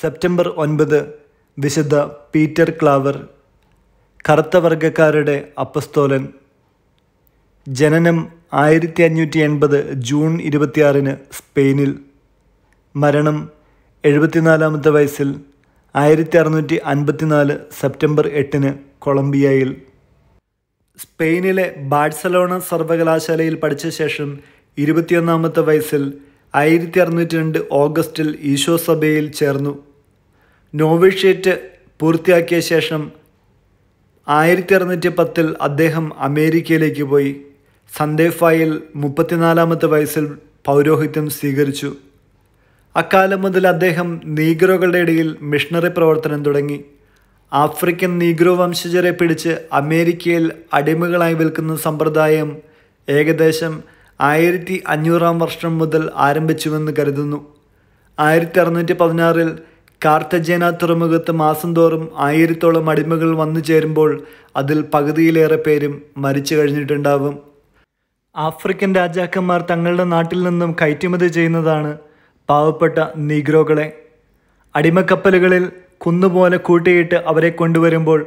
September ഒൻപത് വിശുദ്ധ Peter Claver കറുത്ത വർഗക്കാരുടെ അപ്പസ്തോലൻ ജനനം ആയിരത്തി അഞ്ഞൂറ്റി എൺപത് ജൂൺ ഇരുപത്തിയാറിന് സ്പെയിനിൽ മരണം എഴുപത്തിനാലാമത്തെ വയസ്സിൽ ആയിരത്തി അറുന്നൂറ്റി അൻപത്തിനാല് സെപ്റ്റംബർ എട്ടിന് കൊളംബിയയിൽ സ്പെയിനിലെ ബാഴ്സലോണ സർവകലാശാലയിൽ പഠിച്ച ശേഷം ഇരുപത്തിയൊന്നാമത്തെ വയസ്സിൽ ആയിരത്തി അറുന്നൂറ്റി രണ്ട് ഓഗസ്റ്റിൽ സഭയിൽ ചേർന്നു നോവിഷ്യേറ്റ് പൂർത്തിയാക്കിയ ശേഷം ആയിരത്തി അറുന്നൂറ്റി പത്തിൽ അദ്ദേഹം അമേരിക്കയിലേക്ക് പോയി സന്ദേഫായിൽ മുപ്പത്തിനാലാമത്തെ വയസ്സിൽ പൗരോഹിത്യം സ്വീകരിച്ചു അക്കാലം മുതൽ അദ്ദേഹം നീഗ്രോകളുടെ ഇടയിൽ മിഷണറി പ്രവർത്തനം തുടങ്ങി ആഫ്രിക്കൻ നീഗ്രോ വംശജരെ പിടിച്ച് അമേരിക്കയിൽ അടിമകളായി വിൽക്കുന്ന സമ്പ്രദായം ഏകദേശം ആയിരത്തി അഞ്ഞൂറാം വർഷം മുതൽ ആരംഭിച്ചുവെന്ന് കരുതുന്നു ആയിരത്തി അറുന്നൂറ്റി പതിനാറിൽ കാർത്തജേന തുറമുഖത്ത് മാസം തോറും ആയിരത്തോളം അടിമകൾ വന്നു ചേരുമ്പോൾ അതിൽ പകുതിയിലേറെ പേരും മരിച്ചു കഴിഞ്ഞിട്ടുണ്ടാവും ആഫ്രിക്കൻ രാജാക്കന്മാർ തങ്ങളുടെ നാട്ടിൽ നിന്നും കയറ്റുമതി ചെയ്യുന്നതാണ് പാവപ്പെട്ട നീഗ്രോകളെ അടിമക്കപ്പലുകളിൽ കുന്നുപോലെ കൂട്ടിയിട്ട് അവരെ കൊണ്ടുവരുമ്പോൾ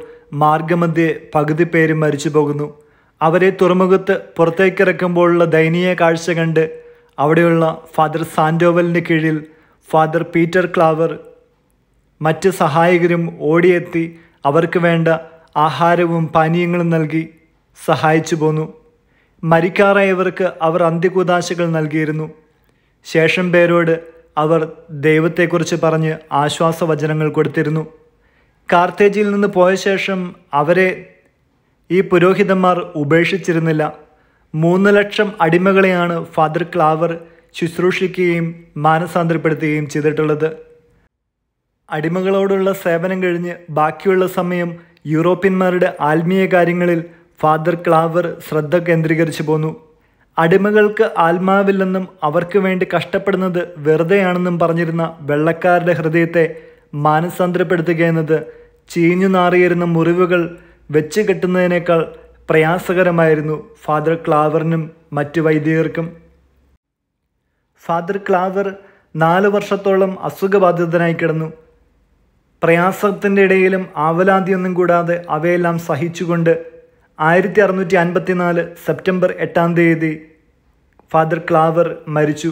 മാർഗമധ്യേ പകുതി പേരും മരിച്ചു പോകുന്നു അവരെ തുറമുഖത്ത് പുറത്തേക്കിറക്കുമ്പോഴുള്ള ദയനീയ കാഴ്ച കണ്ട് അവിടെയുള്ള ഫാദർ സാൻഡോവലിന് കീഴിൽ ഫാദർ പീറ്റർ ക്ലാവർ മറ്റ് സഹായകരും ഓടിയെത്തി അവർക്ക് വേണ്ട ആഹാരവും പാനീയങ്ങളും നൽകി സഹായിച്ചു പോന്നു മരിക്കാറായവർക്ക് അവർ അന്ത്യകുദാശകൾ നൽകിയിരുന്നു ശേഷം പേരോട് അവർ ദൈവത്തെക്കുറിച്ച് പറഞ്ഞ് ആശ്വാസവചനങ്ങൾ കൊടുത്തിരുന്നു കാർത്തേജിയിൽ നിന്ന് പോയ ശേഷം അവരെ ഈ പുരോഹിതന്മാർ ഉപേക്ഷിച്ചിരുന്നില്ല മൂന്ന് ലക്ഷം അടിമകളെയാണ് ഫാദർ ക്ലാവർ ശുശ്രൂഷിക്കുകയും മാനസാന്തരപ്പെടുത്തുകയും ചെയ്തിട്ടുള്ളത് അടിമകളോടുള്ള സേവനം കഴിഞ്ഞ് ബാക്കിയുള്ള സമയം യൂറോപ്യന്മാരുടെ ആത്മീയ കാര്യങ്ങളിൽ ഫാദർ ക്ലാവർ ശ്രദ്ധ കേന്ദ്രീകരിച്ചു പോന്നു അടിമകൾക്ക് ആത്മാവില്ലെന്നും അവർക്ക് വേണ്ടി കഷ്ടപ്പെടുന്നത് വെറുതെയാണെന്നും പറഞ്ഞിരുന്ന വെള്ളക്കാരുടെ ഹൃദയത്തെ മാനസാന്തരപ്പെടുത്തുക എന്നത് ചീഞ്ഞു നാറിയിരുന്ന മുറിവുകൾ വെച്ച് കെട്ടുന്നതിനേക്കാൾ പ്രയാസകരമായിരുന്നു ഫാദർ ക്ലാവറിനും മറ്റ് വൈദികർക്കും ഫാദർ ക്ലാവർ നാല് വർഷത്തോളം അസുഖബാധിതനായി കിടന്നു പ്രയാസത്തിൻ്റെ ഇടയിലും ആവലാതിയൊന്നും കൂടാതെ അവയെല്ലാം സഹിച്ചുകൊണ്ട് ആയിരത്തി അറുന്നൂറ്റി അൻപത്തിനാല് സെപ്റ്റംബർ എട്ടാം തീയതി ഫാദർ ക്ലാവർ മരിച്ചു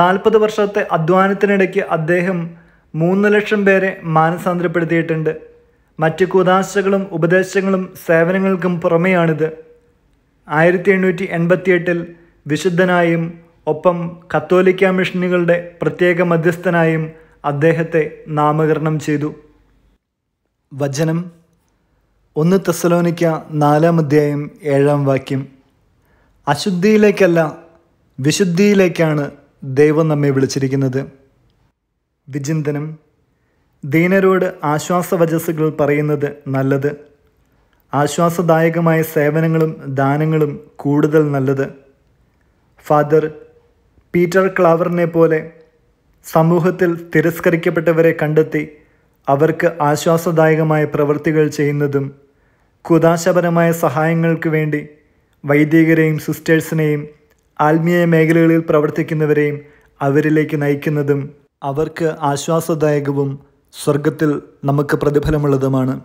നാൽപ്പത് വർഷത്തെ അധ്വാനത്തിനിടയ്ക്ക് അദ്ദേഹം മൂന്ന് ലക്ഷം പേരെ മാനസാന്തരപ്പെടുത്തിയിട്ടുണ്ട് മറ്റ് കുദാശകളും ഉപദേശങ്ങളും സേവനങ്ങൾക്കും പുറമെയാണിത് ആയിരത്തി എണ്ണൂറ്റി എൺപത്തിയെട്ടിൽ വിശുദ്ധനായും ഒപ്പം കത്തോലിക്ക മിഷനുകളുടെ പ്രത്യേക മധ്യസ്ഥനായും അദ്ദേഹത്തെ നാമകരണം ചെയ്തു വചനം ഒന്ന് തെസലോനിക്ക നാലാം അധ്യായം ഏഴാം വാക്യം അശുദ്ധിയിലേക്കല്ല വിശുദ്ധിയിലേക്കാണ് ദൈവം നമ്മെ വിളിച്ചിരിക്കുന്നത് വിചിന്തനം ദീനരോട് ആശ്വാസവചസ്സുകൾ പറയുന്നത് നല്ലത് ആശ്വാസദായകമായ സേവനങ്ങളും ദാനങ്ങളും കൂടുതൽ നല്ലത് ഫാദർ പീറ്റർ ക്ലാവറിനെ പോലെ സമൂഹത്തിൽ തിരസ്കരിക്കപ്പെട്ടവരെ കണ്ടെത്തി അവർക്ക് ആശ്വാസദായകമായ പ്രവൃത്തികൾ ചെയ്യുന്നതും കുതാശപരമായ സഹായങ്ങൾക്ക് വേണ്ടി വൈദികരെയും സിസ്റ്റേഴ്സിനെയും ആത്മീയ മേഖലകളിൽ പ്രവർത്തിക്കുന്നവരെയും അവരിലേക്ക് നയിക്കുന്നതും അവർക്ക് ആശ്വാസദായകവും സ്വർഗത്തിൽ നമുക്ക് പ്രതിഫലമുള്ളതുമാണ്